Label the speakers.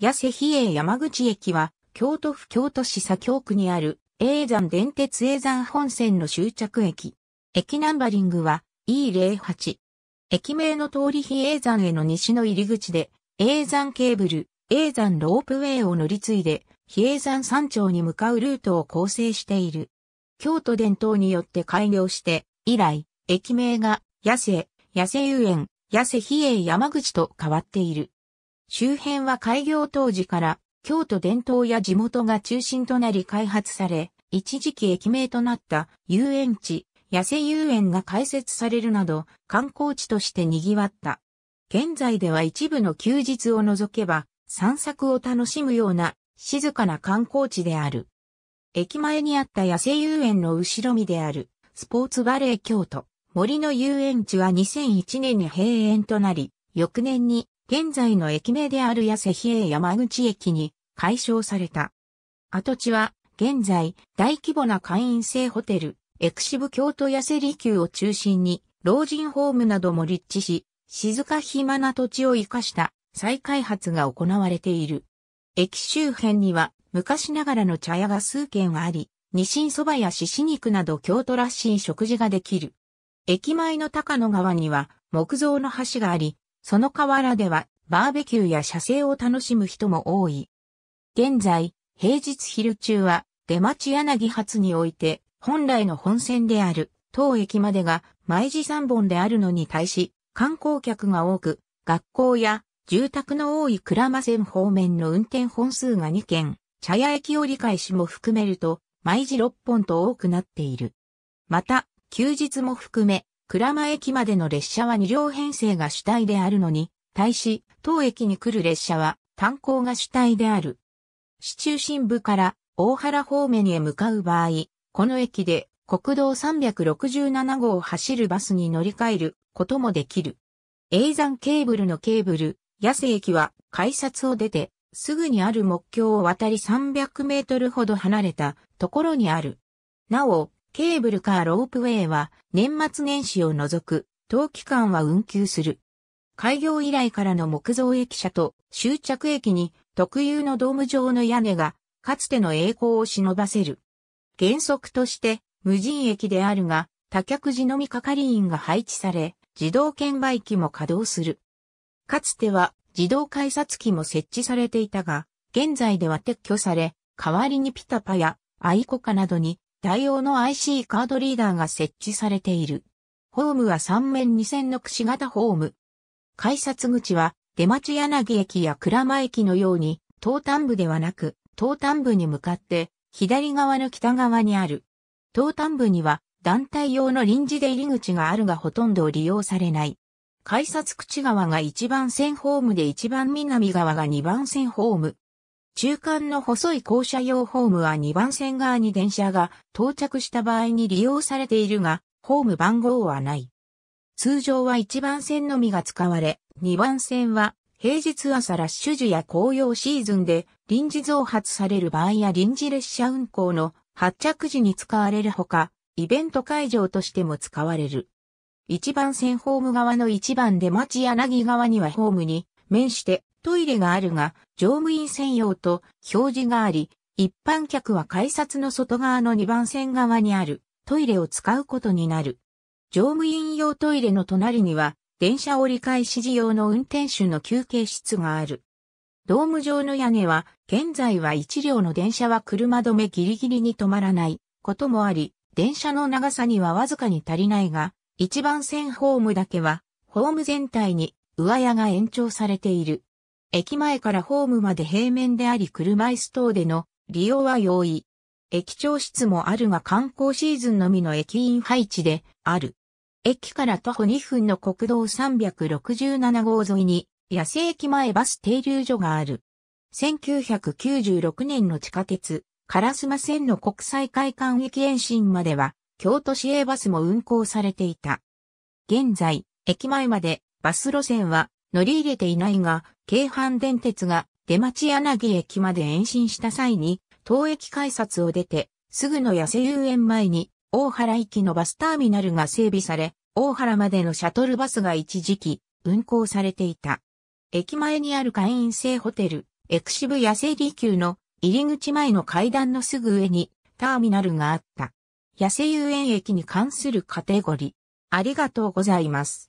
Speaker 1: 八瀬比叡山口駅は、京都府京都市左京区にある、永山電鉄永山本線の終着駅。駅ナンバリングは E08。駅名の通り比叡山への西の入り口で、永山ケーブル、永山ロープウェイを乗り継いで、比叡山山頂に向かうルートを構成している。京都伝統によって開業して、以来、駅名が、八瀬、八瀬遊園、八瀬比叡山口と変わっている。周辺は開業当時から京都伝統や地元が中心となり開発され、一時期駅名となった遊園地、野生遊園が開設されるなど観光地として賑わった。現在では一部の休日を除けば散策を楽しむような静かな観光地である。駅前にあった野生遊園の後ろ身であるスポーツバレー京都森の遊園地は2001年に閉園となり、翌年に現在の駅名である八瀬比叡山口駅に改称された。跡地は、現在、大規模な会員制ホテル、エクシブ京都八瀬離宮を中心に、老人ホームなども立地し、静か暇な土地を生かした再開発が行われている。駅周辺には昔ながらの茶屋が数軒あり、シン蕎麦や獅子肉など京都らしい食事ができる。駅前の高野川には木造の橋があり、その河原ではバーベキューや射精を楽しむ人も多い。現在、平日昼中は出町柳発において本来の本線である当駅までが毎時3本であるのに対し観光客が多く学校や住宅の多い鞍馬線方面の運転本数が2件、茶屋駅折り返しも含めると毎時6本と多くなっている。また、休日も含め、倉間駅までの列車は2両編成が主体であるのに、対し、当駅に来る列車は単行が主体である。市中心部から大原方面へ向かう場合、この駅で国道367号を走るバスに乗り換えることもできる。永山ケーブルのケーブル、八瀬駅は改札を出て、すぐにある目標を渡り300メートルほど離れたところにある。なお、ケーブルカーロープウェイは年末年始を除く冬期間は運休する。開業以来からの木造駅舎と終着駅に特有のドーム状の屋根がかつての栄光を忍ばせる。原則として無人駅であるが多客時のみ係員が配置され自動券売機も稼働する。かつては自動改札機も設置されていたが現在では撤去され代わりにピタパやアイコカなどに対応の IC カードリーダーが設置されている。ホームは3面2線の串型ホーム。改札口は出町柳駅や倉間駅のように東端部ではなく東端部に向かって左側の北側にある。東端部には団体用の臨時出入り口があるがほとんど利用されない。改札口側が1番線ホームで1番南側が2番線ホーム。中間の細い校舎用ホームは2番線側に電車が到着した場合に利用されているが、ホーム番号はない。通常は1番線のみが使われ、2番線は平日朝ラッシュ時や紅葉シーズンで臨時増発される場合や臨時列車運行の発着時に使われるほか、イベント会場としても使われる。1番線ホーム側の1番で町柳側にはホームに面してトイレがあるが、乗務員専用と表示があり、一般客は改札の外側の2番線側にあるトイレを使うことになる。乗務員用トイレの隣には、電車折り返し時用の運転手の休憩室がある。ドーム上の屋根は、現在は1両の電車は車止めギリギリに止まらないこともあり、電車の長さにはわずかに足りないが、1番線ホームだけは、ホーム全体に上屋が延長されている。駅前からホームまで平面であり車椅子等での利用は容易。駅長室もあるが観光シーズンのみの駅員配置である。駅から徒歩2分の国道367号沿いに、野生駅前バス停留所がある。1996年の地下鉄、烏マ線の国際会館駅延伸までは、京都市営バスも運行されていた。現在、駅前までバス路線は乗り入れていないが、京阪電鉄が出町柳駅まで延伸した際に、当駅改札を出て、すぐの野生遊園前に、大原駅のバスターミナルが整備され、大原までのシャトルバスが一時期、運行されていた。駅前にある会員制ホテル、エクシブ野生離宮の入り口前の階段のすぐ上に、ターミナルがあった。野生遊園駅に関するカテゴリー。ありがとうございます。